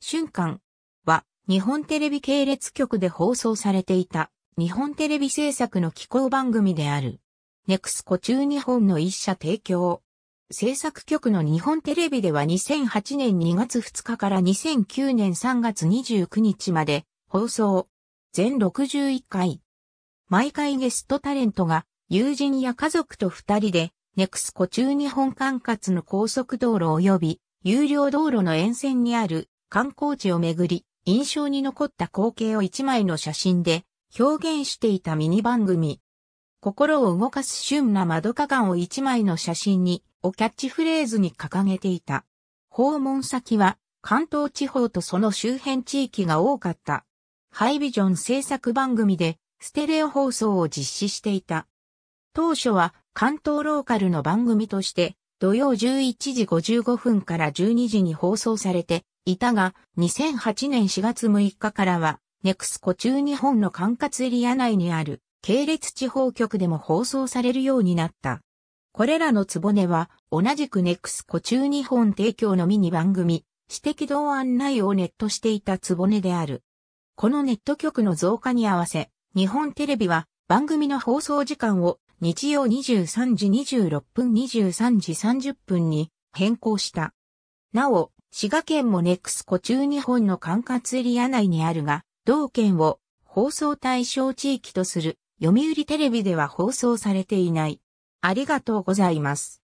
瞬間は日本テレビ系列局で放送されていた日本テレビ制作の気候番組である。ネクスコ中日本の一社提供。制作局の日本テレビでは2008年2月2日から2009年3月29日まで放送。全61回。毎回ゲストタレントが友人や家族と二人でネクスコ中日本管轄の高速道路及び有料道路の沿線にある観光地をめぐり、印象に残った光景を一枚の写真で表現していたミニ番組。心を動かす旬な窓かがんを一枚の写真にをキャッチフレーズに掲げていた。訪問先は関東地方とその周辺地域が多かった。ハイビジョン制作番組でステレオ放送を実施していた。当初は関東ローカルの番組として土曜11時55分から12時に放送されていたが、2008年4月6日からは、ネクスコ中日本の管轄エリア内にある系列地方局でも放送されるようになった。これらのツボネは、同じくネクスコ中日本提供のミニ番組、私的道案内をネットしていたツボネである。このネット局の増加に合わせ、日本テレビは番組の放送時間を日曜23時26分23時30分に変更した。なお、滋賀県もネクスコ中日本の管轄エリア内にあるが、同県を放送対象地域とする読売テレビでは放送されていない。ありがとうございます。